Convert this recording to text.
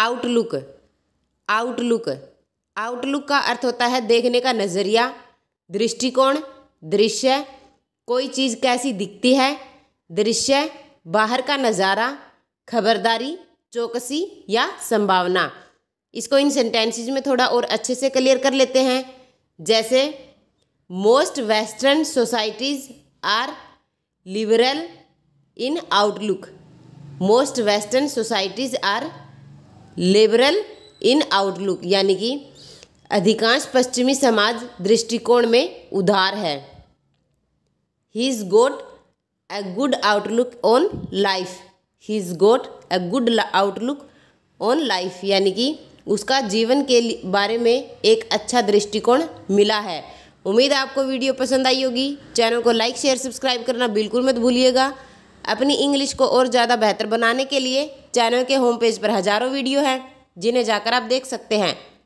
outlook outlook outlook का अर्थ होता है देखने का नज़रिया दृष्टिकोण दृश्य कोई चीज़ कैसी दिखती है दृश्य बाहर का नज़ारा खबरदारी चौकसी या संभावना इसको इन सेंटेंसेज में थोड़ा और अच्छे से क्लियर कर लेते हैं जैसे most western societies are liberal in outlook most western societies are liberal in outlook यानी कि अधिकांश पश्चिमी समाज दृष्टिकोण में उधार है he is got a good outlook on life he is got a good outlook on life यानी कि उसका जीवन के बारे में एक अच्छा दृष्टिकोण मिला है उम्मीद है आपको वीडियो पसंद आई होगी चैनल को लाइक शेयर सब्सक्राइब करना बिल्कुल मत भूलिएगा अपनी इंग्लिश को और ज़्यादा बेहतर बनाने के लिए चैनल के होम पेज पर हज़ारों वीडियो हैं जिन्हें जाकर आप देख सकते हैं